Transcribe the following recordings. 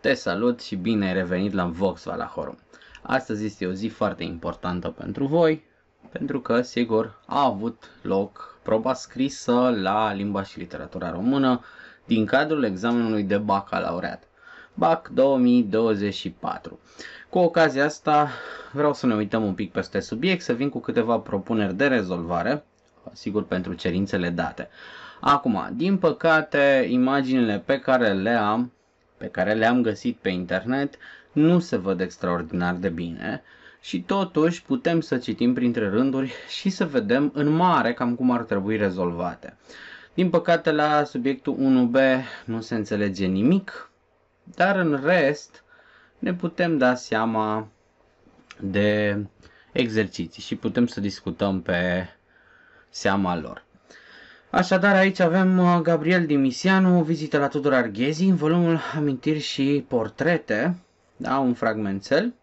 Te salut și bine ai revenit la Vox Valahorum. Astăzi este o zi foarte importantă pentru voi, pentru că, sigur, a avut loc proba scrisă la limba și literatura română din cadrul examenului de bacalaureat. BAC 2024. Cu ocazia asta vreau să ne uităm un pic peste subiect, să vin cu câteva propuneri de rezolvare, sigur pentru cerințele date. Acum, din păcate, imaginile pe care le am pe care le-am găsit pe internet nu se văd extraordinar de bine și totuși putem să citim printre rânduri și să vedem în mare cam cum ar trebui rezolvate. Din păcate la subiectul 1b nu se înțelege nimic, dar în rest ne putem da seama de exerciții și putem să discutăm pe seama lor. Așadar, aici avem uh, Gabriel Dimisianu, o vizită la Tudor Arghezi, în volumul Amintiri și Portrete, da, un fragmentel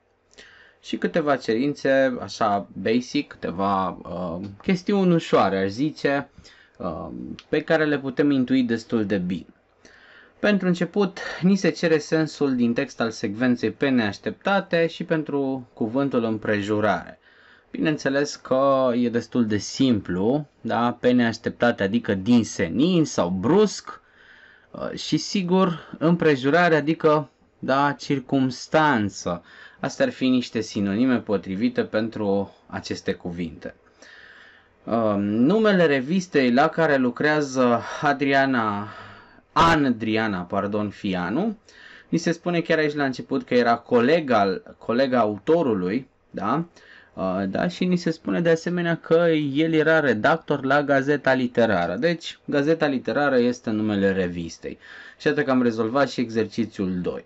și câteva cerințe, așa, basic, câteva uh, chestiuni ușoare, aș zice, uh, pe care le putem intui destul de bine. Pentru început, ni se cere sensul din text al secvenței pe neașteptate și pentru cuvântul împrejurare. Bineînțeles că e destul de simplu, da? pe neașteptate, adică din senin sau brusc uh, și sigur împrejurare, adică da, circumstanță. Astea ar fi niște sinonime potrivite pentru aceste cuvinte. Uh, numele revistei la care lucrează Adriana, Andriana, pardon, Fianu, mi se spune chiar aici la început că era coleg al, colega autorului, da? Uh, Uh, da? și ni se spune de asemenea că el era redactor la Gazeta Literară. Deci, Gazeta Literară este numele revistei. Și atât că am rezolvat și exercițiul 2.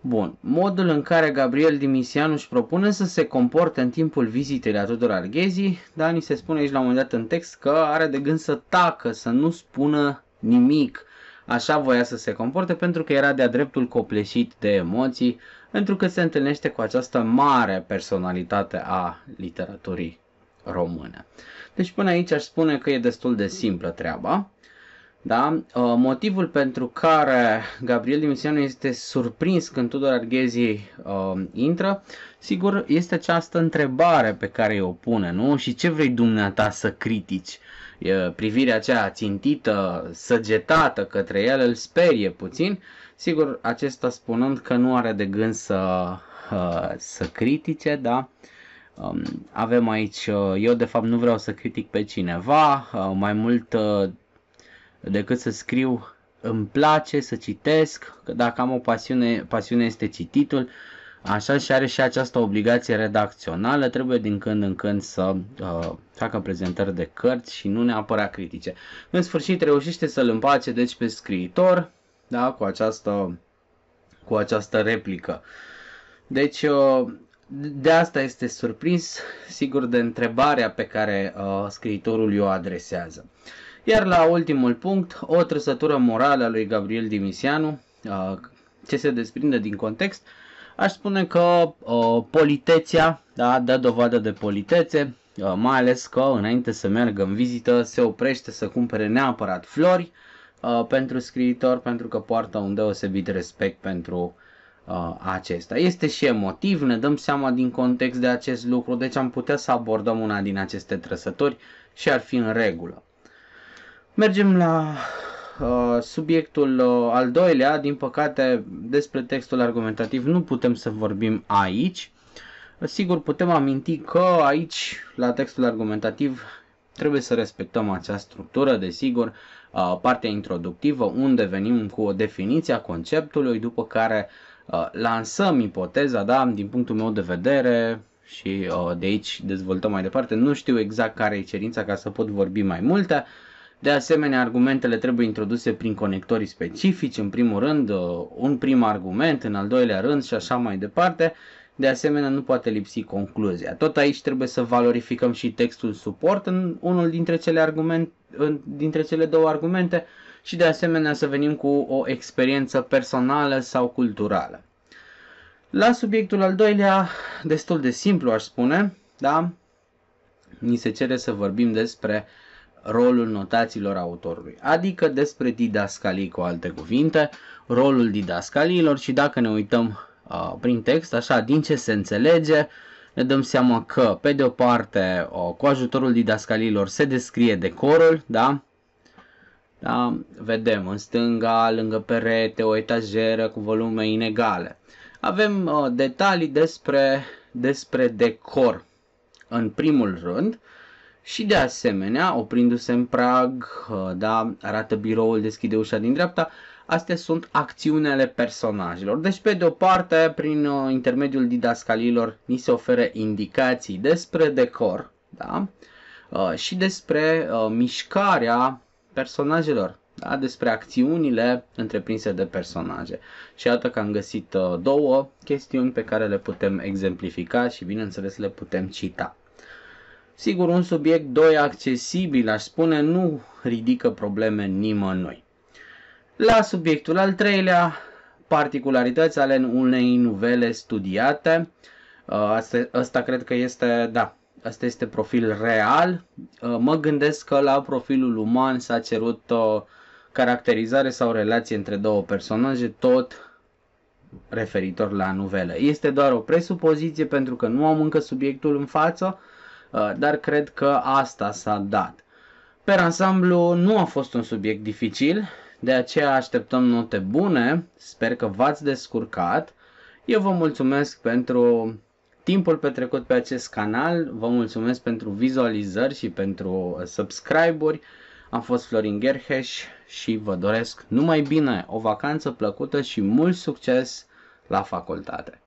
Bun, modul în care Gabriel Dimisianu își propune să se comporte în timpul vizitei la Tudor Arghezi, da, ni se spune aici la un moment dat în text că are de gând să tacă, să nu spună nimic, uh, Așa voia să se comporte pentru că era de-a dreptul copleșit de emoții, pentru că se întâlnește cu această mare personalitate a literaturii române. Deci până aici aș spune că e destul de simplă treaba. Da? Uh, motivul pentru care Gabriel Dimisianu este surprins când Tudor Arghezi uh, intră, sigur, este această întrebare pe care o pune, nu? Și ce vrei dumneata să critici? E, privirea aceea țintită, săgetată către el, îl sperie puțin. Sigur, acesta spunând că nu are de gând să, uh, să critique, da? Um, avem aici, uh, eu de fapt nu vreau să critic pe cineva, uh, mai mult uh, decât să scriu îmi place să citesc, că dacă am o pasiune, pasiunea este cititul, așa și are și această obligație redacțională, trebuie din când în când să uh, facă prezentări de cărți și nu neapărat critice. În sfârșit reușește să-l împace deci pe scriitor, da, cu această, cu această replică. Deci uh, de asta este surprins, sigur, de întrebarea pe care uh, scriitorul i-o adresează. Uh, iar la ultimul punct, o trăsătură morală a lui Gabriel Dimisianu, uh, ce se desprinde din context, aș spune că uh, politeția da, dă dovadă de politețe, uh, mai ales că înainte să meargă în vizită se oprește să cumpere neapărat flori pentru scriitor, pentru că poartă un deosebit respect pentru acesta. Este și emotiv, ne dăm seama din context de acest lucru, deci am putea să abordăm una din aceste trăsători și ar fi în regulă. Mergem la uh, subiectul uh, al doilea. Din păcate, despre textul argumentativ nu putem să vorbim aici. Sigur, putem aminti că aici, la textul argumentativ, trebuie să respectăm acea structură, desigur, uh, partea introductivă, unde venim cu o definiție a conceptului, după care uh, lansăm ipoteza, da, din punctul meu de vedere, și uh, de aici dezvoltăm mai departe. Nu știu exact care e cerința ca să pot vorbi mai multe. Uh, de asemenea, argumentele trebuie introduse prin conectorii specifici, în primul rând, uh, un prim argument, în al doilea rând și așa mai departe. De asemenea, nu poate lipsi concluzia. Tot aici trebuie să valorificăm și textul suport în unul dintre cele, argument, dintre cele două argumente și de asemenea să venim cu o experiență personală sau culturală. La subiectul al doilea, destul de simplu aș spune, da? Ni se cere să vorbim despre uh, rolul notațiilor autorului, adică despre didascalii cu alte cuvinte, rolul didascaliilor și dacă ne uităm uh, prin text, așa, din ce se înțelege, ne dăm seama că, pe de o parte, uh, cu ajutorul didascaliilor se descrie decorul, da? da? Vedem în stânga, lângă perete, o etajeră cu volume inegale. Avem uh, detalii despre, despre decor. În primul rând, uh, și de asemenea, oprindu-se în prag, da, arată biroul, deschide ușa din dreapta, astea sunt acțiunile personajelor. Deci, pe de o parte, prin uh, intermediul didascalilor, ni se oferă indicații despre decor da, uh, și despre uh, mișcarea personajelor, da, despre acțiunile întreprinse de personaje. Și iată că am găsit două chestiuni pe care le putem exemplifica și, bineînțeles, le putem cita. Sigur, un subiect doi accesibil, aș spune, nu ridică probleme nimănui. La subiectul al treilea, particularități ale unei nuvele studiate. Uh, asta, asta cred că este, da, asta este profil real. Uh, mă gândesc că la profilul uman s-a cerut o uh, caracterizare sau relație între două personaje, tot referitor la nuvelă. Este doar o presupoziție pentru că nu am încă subiectul în față, Uh, dar cred că asta s-a dat. Per ansamblu nu a fost un subiect dificil, de aceea așteptăm note bune, sper că v-ați descurcat. Eu vă mulțumesc pentru timpul petrecut pe acest canal, vă mulțumesc pentru vizualizări și pentru uh, subscriberi. Am fost Florin Gerheș și vă doresc numai bine, o vacanță plăcută și mult succes la facultate.